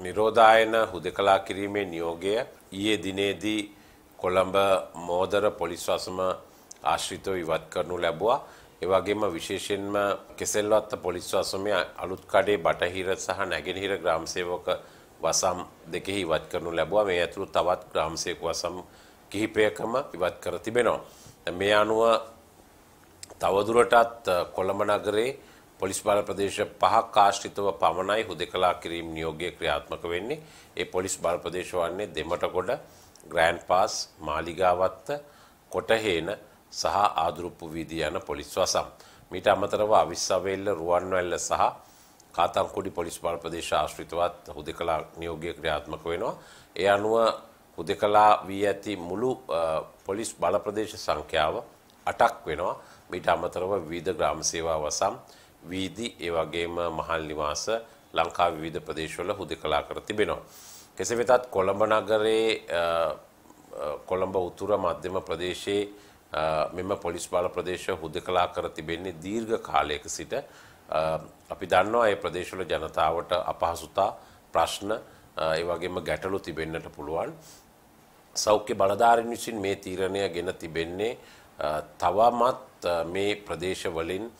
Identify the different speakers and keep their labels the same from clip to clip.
Speaker 1: නිරෝධායන හුදකලා කිරීමේ නියෝගය ඊයේ දිනේදී කොළඹ මෝදර පොලිස් වසම ආශ්‍රිතව ඉවත් කරනු ලැබුවා. ඒ වගේම විශේෂයෙන්ම කෙසෙල්වත්ත පොලිස් වසමේ අලුත් කඩේ බටහිර සහ නැගෙනහිර ග්‍රාම සේවක වසම් දෙකෙහි ඉවත් කරනු ලැබුවා. මේ ඇතුළු තවත් ග්‍රාම සේවක වසම් කිහිපයකම ඉවත් කර තිබෙනවා. මේ අනුව තවදුරටත් කොළඹ නගරේ පොලිස් බල ප්‍රදේශ පහක් ආශ්‍රිතව පමණයි හුදකලා කිරීම් නියෝගය ක්‍රියාත්මක වෙන්නේ. ඒ පොලිස් බල ප්‍රදේශ වන්නේ දෙමටකොඩ, ග්‍රෑන්ඩ් පාස්, මාලිගාවත්ත, කොටහේන සහ ආදුරුප්පු වීදිය යන පොලිස් වසම්. මීට අමතරව අවිස්සවෙල්ල, රුවන්වැල්ල සහ කාතන්කුඩි පොලිස් බල ප්‍රදේශ ආශ්‍රිතවත් හුදකලා නියෝගය ක්‍රියාත්මක වෙනවා. ඒ අනුව හුදකලා වී ඇති මුළු පොලිස් බල ප්‍රදේශ සංඛ්‍යාව 8ක් වෙනවා. මීට අමතරව විවිධ ග්‍රාම සේවා වසම් වීදි ඒ වගේම මහල් නිවාස ලංකා විවිධ ප්‍රදේශවල හුදකලා කර තිබෙනවා. කෙසේ වෙතත් කොළඹ නගරයේ කොළඹ උතුර මධ්‍යම ප්‍රදේශයේ මෙම පොලිස් බල ප්‍රදේශ හුදකලා කර තිබෙන්නේ දීර්ඝ කාලයක සිට අපි දන්නවා ඒ ප්‍රදේශවල ජනතාවට අපහසුතා ප්‍රශ්න ඒ වගේම ගැටලු තිබෙන්නට පුළුවන්. සෞඛ්‍ය බලධාරීන් විසින් මේ තීරණය ගෙන තිබෙන්නේ තවමත් මේ ප්‍රදේශවලින්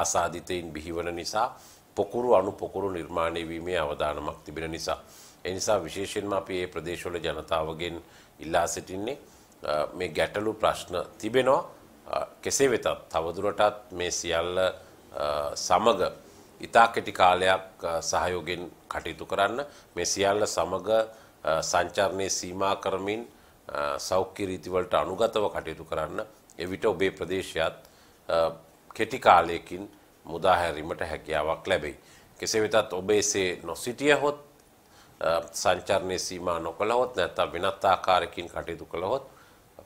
Speaker 1: ආසාධිතයින් බිහිවන නිසා පොකුරු අණු පොකුරු නිර්මාණය වීමේ අවදානමක් තිබෙන නිසා. ඒ නිසා විශේෂයෙන්ම අපි මේ ප්‍රදේශවල ජනතාවගෙන් ඉල්ලා සිටින්නේ මේ ගැටලු ප්‍රශ්න තිබෙනවා. කෙසේ වෙතත් තවදුරටත් මේ සියල්ල සමග ඉතා කෙටි කාලයක් සහයෝගෙන් කටයුතු කරන්න මේ සියල්ල සමග සංචරණය සීමා කරමින් සෞඛ්‍ය රීතිවලට අනුගතව කටයුතු කරන්න එවිට ඔබේ ප්‍රදේශයත් කෙටි කාලයකින් මුදා හැරීමට හැකියාවක් ලැබෙයි. කෙසේ වෙතත් ඔබ එසේ නොසිටියහොත් සංචරණය සීමා නොකළහොත් නැත්නම් වෙනත් ආකාරයකින් කටයුතු කළහොත්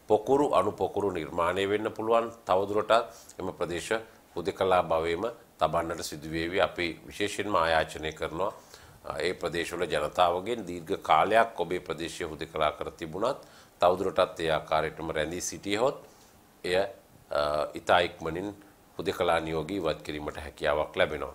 Speaker 1: පොකුරු අනුපොකුරු නිර්මාණය වෙන්න පුළුවන්. තවදුරටත් එම ප්‍රදේශ හුදකලා භවයේම තබන්නට සිදුවේවි. අපි විශේෂයෙන්ම ආයාචනය කරනවා ඒ ප්‍රදේශවල ජනතාවගෙන් දීර්ඝ කාලයක් ඔබේ ප්‍රදේශය හුදකලා කර තිබුණත් තවදුරටත් ඒ ආකාරයටම රැඳී සිටියහොත් එය ඉතා ඉක්මනින් හුදකලා නියෝගී ඉවත් කිරීමට හැකියාවක් ලැබෙනවා.